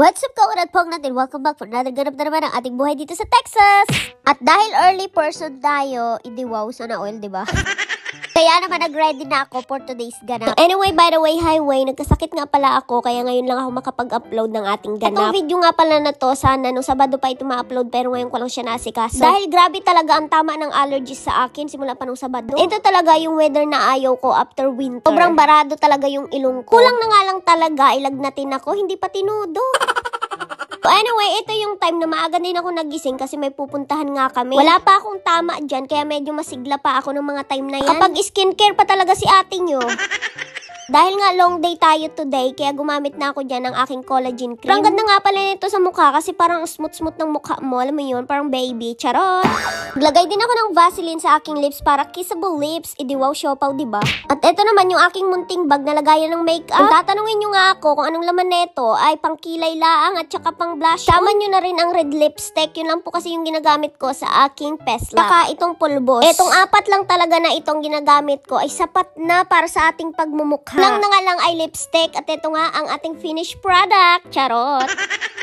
What's up kaunat pong natin? Welcome back for another ganap na naman ang ating buhay dito sa Texas! At dahil early person tayo, hindi wow sana oil, di ba? Kaya naman nag-ready na ako for today's ganap. Anyway, by the way, Way, nagkasakit nga pala ako kaya ngayon lang ako makapag-upload ng ating ganap. Itong video nga pala na to, sana nung Sabado pa ito ma-upload pero ngayon ko lang siya nasikaso. Dahil grabe talaga ang tama ng allergies sa akin simula pa nung Sabado. Ito talaga yung weather na ayaw ko after winter. Sobrang barado talaga yung ilong ko. Kulang na nga lang talaga, ilag natin ako, hindi pa tinudo. Oh, anyway, ito yung time na maaga din ako nagising kasi may pupuntahan nga kami. Wala pa akong tama dyan, kaya medyo masigla pa ako ng mga time na yan. Kapag skincare pa talaga si ate nyo. Dahil nga long day tayo today, kaya gumamit na ako dyan ng aking collagen cream. Parang ganda nga pala nito sa mukha kasi parang smooth-smooth ng mukha mo. Alam mo yun, parang baby. Charot! Naglagay din ako ng Vaseline sa aking lips para kissable lips. Idiwaw siopaw, diba? At eto naman yung aking munting bag na lagayan ng makeup. Kung tatanungin nyo nga ako kung anong laman nito ay pangkilay laang at saka pang blush. Tama nyo na rin ang red lipstick. Yun lang po kasi yung ginagamit ko sa aking pesla. lab. Saka itong pulbos. Etong apat lang talaga na itong ginagamit ko ay sapat na para sa ating pagmumukha. Lang na nga lang ay lipstick at ito nga ang ating finished product. Charot!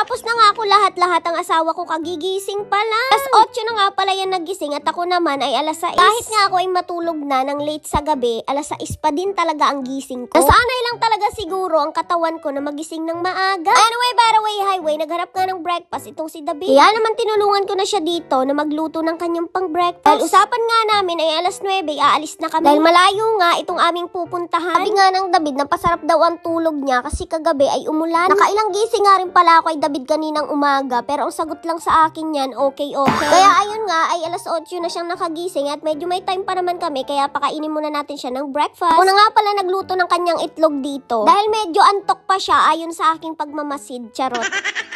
Natapos na nga ako lahat-lahat ang asawa ko kagigising pa lang. Alas 8 na nga pala yan nagising at ako naman ay alas 6. Kahit nga ako ay matulog na ng late sa gabi, alas 6 pa din talaga ang gising ko. Nasanay lang talaga siguro ang katawan ko na magising ng maaga. Anyway, by the way, highway, nagharap nga ng breakfast itong si David. Kaya naman tinulungan ko na siya dito na magluto ng kanyang pang-breakfast. Dahil usapan nga namin ay alas 9, aalis na kami. Dahil malayo nga itong aming pupuntahan. Sabi nga ng David na pasarap daw ang tulog niya kasi kagabi ay umulan. Nakailang gising nga rin pala ako ay David David kaninang umaga pero ang sagot lang sa akin niyan okay, okay. Kaya ayun nga, ay alas 8 na siyang nakagising at medyo may time pa naman kami kaya pakainin muna natin siya ng breakfast. Una nga pala nagluto ng kanyang itlog dito dahil medyo antok pa siya ayon sa aking pagmamasid, charot.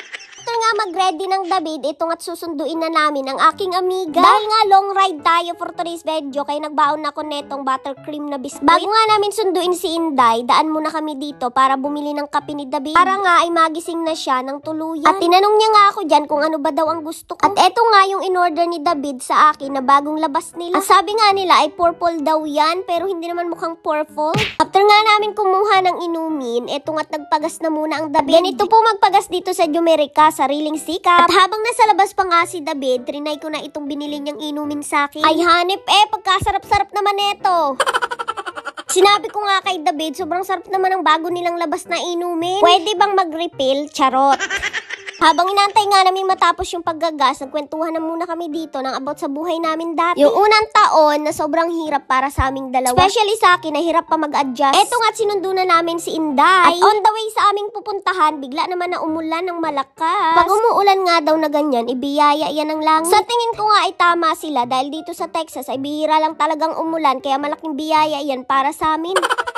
mag-ready ng David, itong at susunduin na namin ang aking amiga. Dahil nga long ride tayo for today's video, kaya nagbaon na ako netong buttercream na biscuit. Bago nga namin sunduin si Inday, daan muna kami dito para bumili ng kape ni David. Para nga ay magising na siya ng tuluyan. At tinanong niya nga ako dyan kung ano ba daw ang gusto ko. At eto nga yung in-order ni David sa akin na bagong labas nila. At sabi nga nila ay purple daw yan, pero hindi naman mukhang purple. After nga namin kumuha ng inumin, eto nga't nagpagas na muna ang David. Ganito po magpagas dito sa Jumerica, sarili sariling sikap. At habang nasa labas pa nga si David, trinay ko na itong binili niyang inumin sa akin. Ay hanip eh, pagkasarap-sarap naman eto. Sinabi ko nga kay David, sobrang sarap naman ang bago nilang labas na inumin. Pwede bang mag-refill? Charot. Habang inaantay nga namin matapos yung paggagas, nagkwentuhan na muna kami dito ng about sa buhay namin dati. Yung unang taon na sobrang hirap para sa aming dalawa. Especially sa akin, nahirap pa mag-adjust. Eto nga't sinundo na namin si Inday. At on the way sa aming pupuntahan, bigla naman na umulan ng malakas. Pag umuulan nga daw na ganyan, ibiyaya yan ang langit. Sa tingin ko nga ay tama sila dahil dito sa Texas ay bihira lang talagang umulan kaya malaking biyaya yan para sa amin.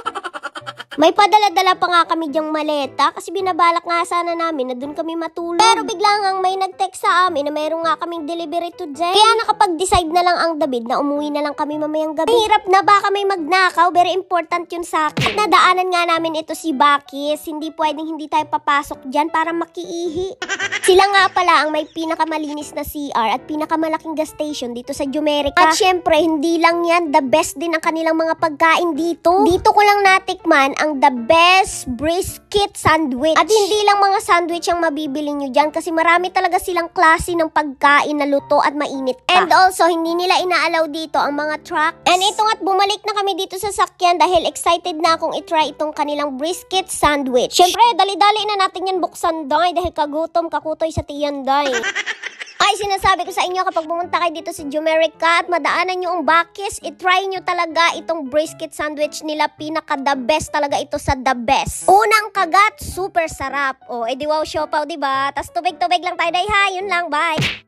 May padala-dala pa nga kami diyang maleta kasi binabalak nga sana namin na doon kami matulog. Pero bigla nga may nag-text sa amin na mayroon nga kaming delivery today. Kaya nakapag-decide na lang ang David na umuwi na lang kami mamayang gabi. Hirap na baka may magnakaw, very important yun sa akin. At nadaanan nga namin ito si Bakis, hindi pwedeng hindi tayo papasok dyan para makiihi. Sila nga pala ang may pinakamalinis na CR at pinakamalaking gas station dito sa Jumerica. At syempre, hindi lang yan, the best din ang kanilang mga pagkain dito. Dito ko lang natikman ang the best brisket sandwich. At hindi lang mga sandwich ang mabibili nyo dyan kasi marami talaga silang klase ng pagkain na luto at mainit pa. And also, hindi nila inaalaw dito ang mga trucks. And ito nga't bumalik na kami dito sa sakyan dahil excited na akong itry itong kanilang brisket sandwich. Siyempre, dali-dali na natin yan buksan, day, dahil kagutom, kakutoy sa tiyan, day. Guys, sinasabi ko sa inyo kapag pumunta kayo dito sa si Jumerica at madaanan nyo ang Bakis, itry nyo talaga itong brisket sandwich nila. Pinaka the best talaga ito sa the best. Unang kagat, super sarap. O, oh, edi wow, siopaw, diba? Tas tubig-tubig lang tayo, day ha. Yun lang, bye.